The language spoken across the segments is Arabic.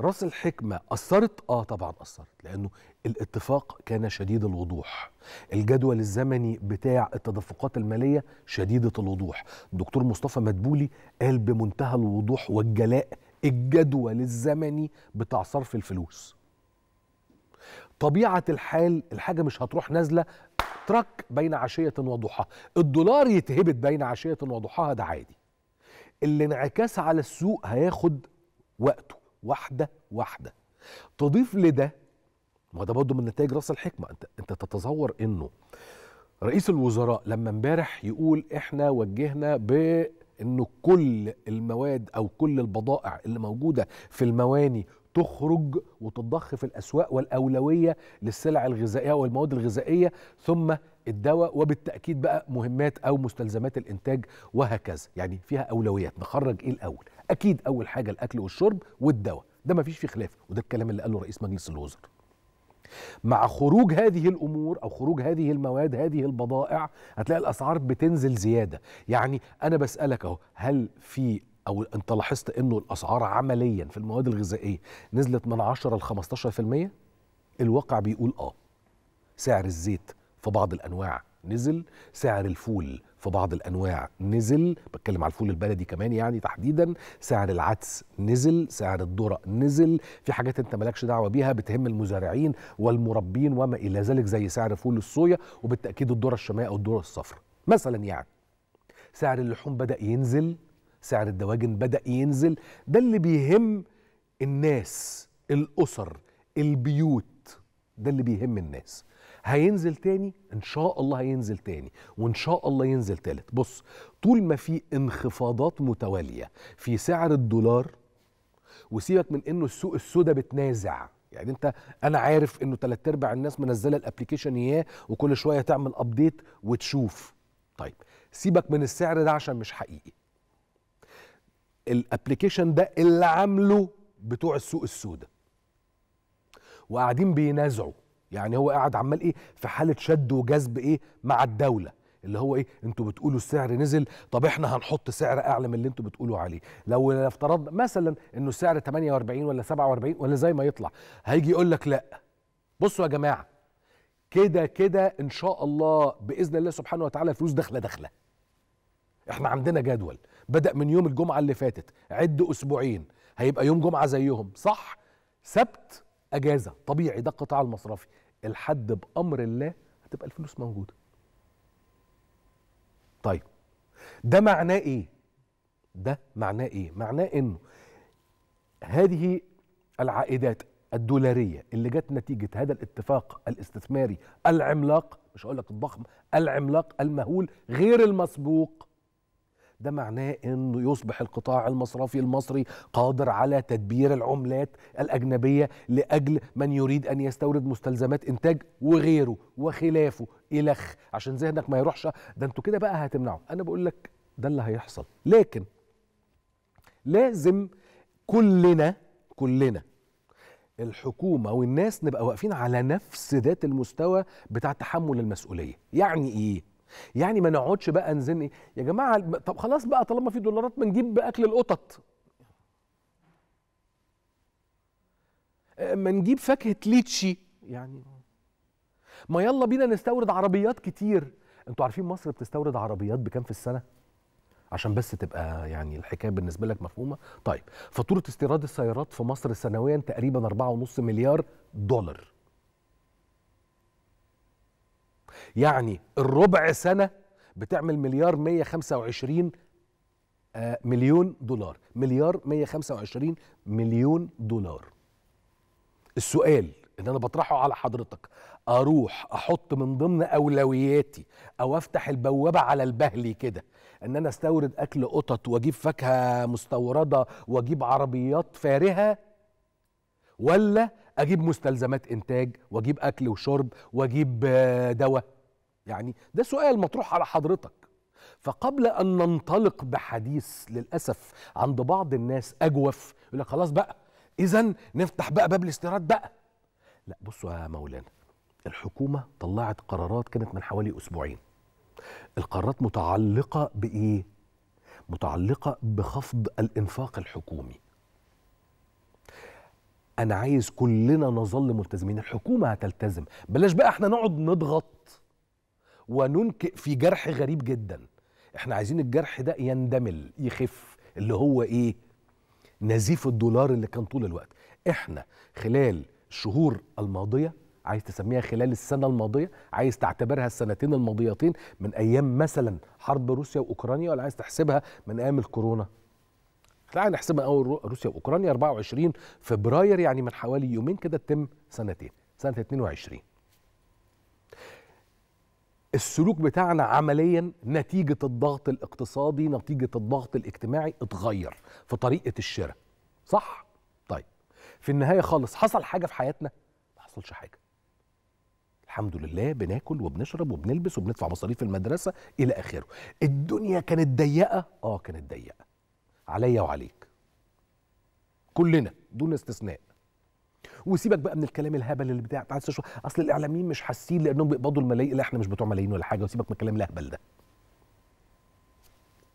راس الحكمه اثرت اه طبعا اثرت لانه الاتفاق كان شديد الوضوح الجدول الزمني بتاع التدفقات الماليه شديده الوضوح الدكتور مصطفى مدبولي قال بمنتهى الوضوح والجلاء الجدول الزمني بتاع صرف الفلوس طبيعه الحال الحاجه مش هتروح نازله ترك بين عشيه وضحاها الدولار يتهبت بين عشيه وضحاها ده عادي الانعكاس على السوق هياخد وقته واحده واحده تضيف لده ما ده برضه من نتائج راس الحكمه انت انت تتصور انه رئيس الوزراء لما امبارح يقول احنا وجهنا بانه كل المواد او كل البضائع اللي موجوده في المواني تخرج وتضخ في الاسواق والاولويه للسلع الغذائيه والمواد الغذائيه ثم الدواء وبالتاكيد بقى مهمات او مستلزمات الانتاج وهكذا يعني فيها اولويات نخرج ايه الاول اكيد اول حاجه الاكل والشرب والدواء ده ما فيش فيه خلاف وده الكلام اللي قاله رئيس مجلس الوزراء مع خروج هذه الامور او خروج هذه المواد هذه البضائع هتلاقي الاسعار بتنزل زياده يعني انا بسالك اهو هل في او انت لاحظت انه الاسعار عمليا في المواد الغذائيه نزلت من 10 ل 15% الواقع بيقول اه سعر الزيت في بعض الانواع نزل سعر الفول في بعض الانواع نزل بتكلم على الفول البلدي كمان يعني تحديدا سعر العدس نزل سعر الذره نزل في حاجات انت مالكش دعوه بيها بتهم المزارعين والمربين وما الى ذلك زي سعر فول الصويا وبالتاكيد الذره الشماء او الذره الصفراء مثلا يعني سعر اللحوم بدا ينزل سعر الدواجن بدا ينزل ده اللي بيهم الناس الاسر البيوت ده اللي بيهم الناس هينزل تاني ان شاء الله هينزل تاني وان شاء الله ينزل تالت بص طول ما في انخفاضات متواليه في سعر الدولار وسيبك من انه السوق السوداء بتنازع يعني انت انا عارف انه تلات ارباع الناس منزله الابلكيشن اياه وكل شويه تعمل ابديت وتشوف طيب سيبك من السعر ده عشان مش حقيقي الابلكيشن ده اللي عامله بتوع السوق السوداء وقاعدين بينازعوا يعني هو قاعد عمال ايه في حاله شد وجذب ايه مع الدوله اللي هو ايه انتوا بتقولوا السعر نزل طب احنا هنحط سعر اعلى من اللي انتوا بتقولوا عليه لو افترضنا مثلا انه السعر 48 ولا 47 ولا زي ما يطلع هيجي يقول لك لا بصوا يا جماعه كده كده ان شاء الله باذن الله سبحانه وتعالى الفلوس داخله داخله احنا عندنا جدول بدا من يوم الجمعه اللي فاتت عد اسبوعين هيبقى يوم جمعه زيهم صح سبت اجازه طبيعي ده القطاع المصرفي الحد بامر الله هتبقى الفلوس موجوده طيب ده معناه ايه ده معناه ايه معناه انه هذه العائدات الدولاريه اللي جت نتيجه هذا الاتفاق الاستثماري العملاق مش هقول لك الضخم العملاق المهول غير المسبوق ده معناه انه يصبح القطاع المصرفي المصري قادر على تدبير العملات الاجنبيه لاجل من يريد ان يستورد مستلزمات انتاج وغيره وخلافه الخ عشان ذهنك ما يروحش ده انتوا كده بقى هتمنعوا انا بقول لك ده اللي هيحصل لكن لازم كلنا كلنا الحكومة والناس نبقى واقفين على نفس ذات المستوى بتاع تحمل المسؤولية يعني إيه؟ يعني ما نقعدش بقى نزن إيه؟ يا جماعه طب خلاص بقى طالما في دولارات ما نجيب اكل القطط آه، ما نجيب فاكهه ليتشي يعني ما يلا بينا نستورد عربيات كتير انتوا عارفين مصر بتستورد عربيات بكام في السنه عشان بس تبقى يعني الحكايه بالنسبه لك مفهومه طيب فاتوره استيراد السيارات في مصر سنويا تقريبا 4.5 مليار دولار يعني الربع سنه بتعمل مليار 125 آه، مليون دولار مليار 125 مليون دولار السؤال اللي انا بطرحه على حضرتك اروح احط من ضمن اولوياتي او افتح البوابه على البهلي كده ان انا استورد اكل قطط واجيب فاكهه مستورده واجيب عربيات فارهه ولا اجيب مستلزمات انتاج واجيب اكل وشرب واجيب آه، دواء يعني ده سؤال مطروح على حضرتك فقبل ان ننطلق بحديث للاسف عند بعض الناس اجوف يقول لك خلاص بقى اذا نفتح بقى باب الاستيراد بقى لا بصوا يا مولانا الحكومه طلعت قرارات كانت من حوالي اسبوعين القرارات متعلقه بايه متعلقه بخفض الانفاق الحكومي انا عايز كلنا نظل ملتزمين الحكومه هتلتزم بلاش بقى احنا نقعد نضغط وننكئ في جرح غريب جدا احنا عايزين الجرح ده يندمل يخف اللي هو ايه نزيف الدولار اللي كان طول الوقت احنا خلال الشهور الماضيه عايز تسميها خلال السنه الماضيه عايز تعتبرها السنتين الماضيتين من ايام مثلا حرب روسيا واوكرانيا ولا عايز تحسبها من ايام الكورونا تعالى نحسبها اول روسيا واوكرانيا 24 فبراير يعني من حوالي يومين كده تتم سنتين سنه 22 السلوك بتاعنا عمليا نتيجه الضغط الاقتصادي نتيجه الضغط الاجتماعي اتغير في طريقه الشراء صح طيب في النهايه خالص حصل حاجه في حياتنا ما حصلش حاجه الحمد لله بناكل وبنشرب وبنلبس وبندفع مصاريف المدرسه الى اخره الدنيا كانت ضيقه اه كانت ضيقه عليا وعليك كلنا دون استثناء وسيبك بقى من الكلام الهبل اللي بتاع عايز اصل الاعلاميين مش حاسين لانهم بيقبضوا الملايين لا احنا مش بتوع ملايين ولا حاجه وسيبك من الكلام الهبل ده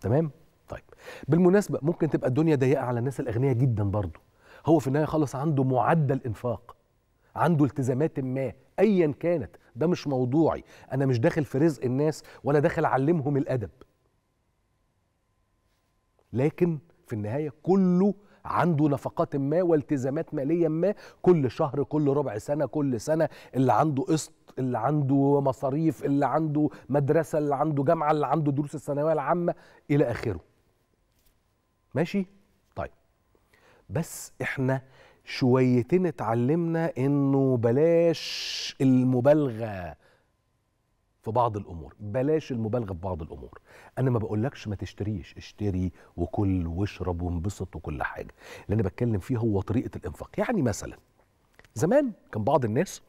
تمام طيب بالمناسبه ممكن تبقى الدنيا ضيقه على الناس الاغنياء جدا برضه هو في النهايه خالص عنده معدل انفاق عنده التزامات ما ايا كانت ده مش موضوعي انا مش داخل في رزق الناس ولا داخل اعلمهم الادب لكن في النهايه كله عنده نفقات ما والتزامات ماليه ما كل شهر كل ربع سنه كل سنه اللي عنده قسط اللي عنده مصاريف اللي عنده مدرسه اللي عنده جامعه اللي عنده دروس الثانويه العامه الى اخره ماشي طيب بس احنا شويتين اتعلمنا انه بلاش المبالغه في بعض الامور بلاش المبالغه في بعض الامور انا ما بقولكش ما تشتريش اشتري وكل واشرب وانبسط وكل حاجه اللي انا بتكلم فيه هو طريقه الانفاق يعني مثلا زمان كان بعض الناس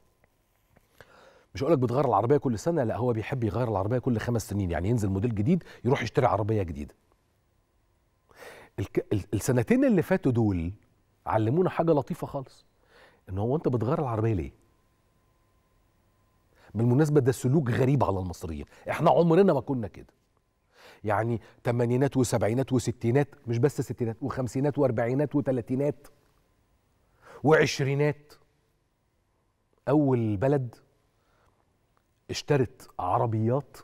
مش هقولك بتغير العربيه كل سنه لا هو بيحب يغير العربيه كل خمس سنين يعني ينزل موديل جديد يروح يشتري عربيه جديده السنتين اللي فاتوا دول علمونا حاجه لطيفه خالص ان هو انت بتغير العربيه ليه بالمناسبه ده سلوك غريب على المصريين احنا عمرنا ما كنا كده يعني تمانينات وسبعينات وستينات مش بس ستينات وخمسينات واربعينات وتلاتينات وعشرينات اول بلد اشترت عربيات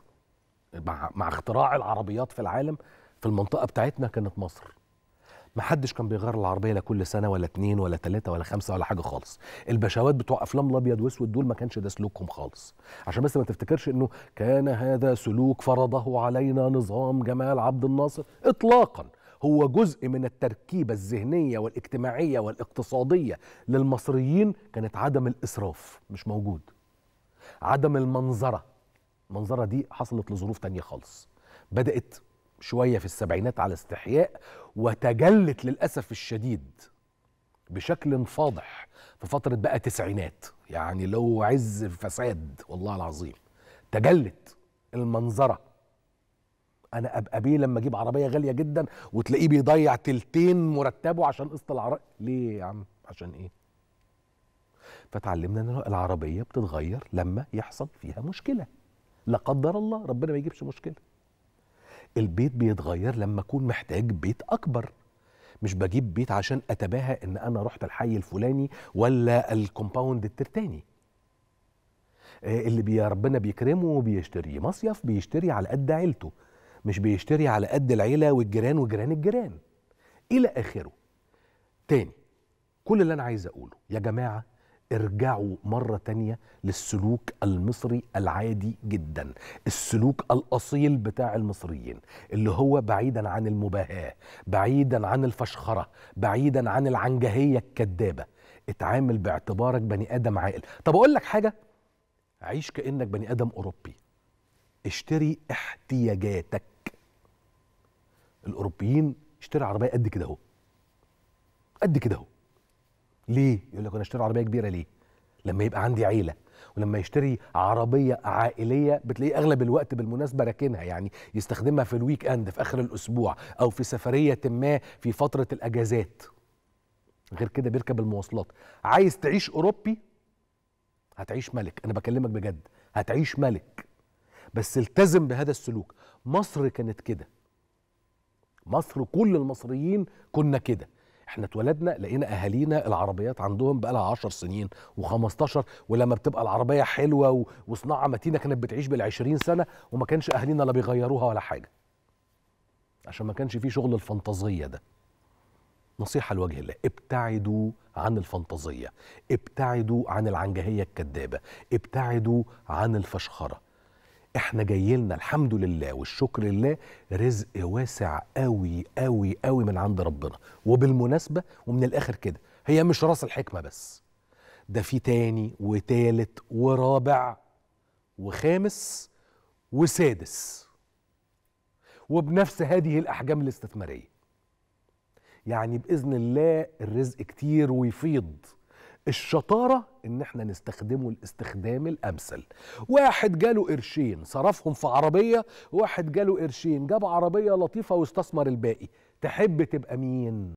مع, مع اختراع العربيات في العالم في المنطقه بتاعتنا كانت مصر ما حدش كان بيغير العربيه لا كل سنه ولا اتنين ولا تلاته ولا خمسه ولا حاجه خالص البشوات بتوع افلام الابيض واسود دول ما كانش ده سلوكهم خالص عشان بس ما تفتكرش انه كان هذا سلوك فرضه علينا نظام جمال عبد الناصر اطلاقا هو جزء من التركيبه الذهنيه والاجتماعيه والاقتصاديه للمصريين كانت عدم الاسراف مش موجود عدم المنظره المنظره دي حصلت لظروف تانية خالص بدات شويه في السبعينات على استحياء وتجلت للاسف الشديد بشكل فاضح في فتره بقى تسعينات يعني لو عز فساد والله العظيم تجلت المنظره انا ابقى بيه لما اجيب عربيه غاليه جدا وتلاقيه بيضيع تلتين مرتبه عشان قسط العربيه ليه يا عم عشان ايه فتعلمنا ان العربيه بتتغير لما يحصل فيها مشكله لا قدر الله ربنا ما يجيبش مشكله البيت بيتغير لما اكون محتاج بيت اكبر مش بجيب بيت عشان اتباهى ان انا رحت الحي الفلاني ولا الكومباوند الترتاني آه، اللي بي ربنا بيكرمه وبيشتري مصيف بيشتري على قد عيلته مش بيشتري على قد العيله والجيران وجيران الجيران الى اخره تاني كل اللي انا عايز اقوله يا جماعه ارجعوا مرة تانية للسلوك المصري العادي جدا السلوك الأصيل بتاع المصريين اللي هو بعيدا عن المباهاة بعيدا عن الفشخرة بعيدا عن العنجهية الكدابة اتعامل باعتبارك بني آدم عاقل طب أقول لك حاجة عيش كأنك بني آدم أوروبي اشتري احتياجاتك الأوروبيين اشتري عربية قد كده أهو قد كده أهو ليه يقول لك انا اشتري عربيه كبيره ليه لما يبقى عندي عيله ولما يشتري عربيه عائليه بتلاقيه اغلب الوقت بالمناسبه راكنها يعني يستخدمها في الويك اند في اخر الاسبوع او في سفريه ما في فتره الاجازات غير كده بيركب المواصلات عايز تعيش اوروبي هتعيش ملك انا بكلمك بجد هتعيش ملك بس التزم بهذا السلوك مصر كانت كده مصر كل المصريين كنا كده احنا اتولدنا لقينا اهالينا العربيات عندهم بقى لها 10 سنين و15 ولما بتبقى العربيه حلوه وصناعه متينه كانت بتعيش بال20 سنه وما كانش اهالينا لا بيغيروها ولا حاجه عشان ما كانش في شغل الفانتازيه ده نصيحة لوجه الله ابتعدوا عن الفانتازية ابتعدوا عن العنجهية الكذابة ابتعدوا عن الفشخرة احنا جايلنا لنا الحمد لله والشكر لله رزق واسع قوي قوي قوي من عند ربنا وبالمناسبه ومن الاخر كده هي مش راس الحكمه بس ده في تاني وتالت ورابع وخامس وسادس وبنفس هذه الاحجام الاستثماريه يعني باذن الله الرزق كتير ويفيض الشطاره ان احنا نستخدمه الاستخدام الامثل واحد جاله قرشين صرفهم في عربيه واحد جاله قرشين جاب عربيه لطيفه واستثمر الباقي تحب تبقى مين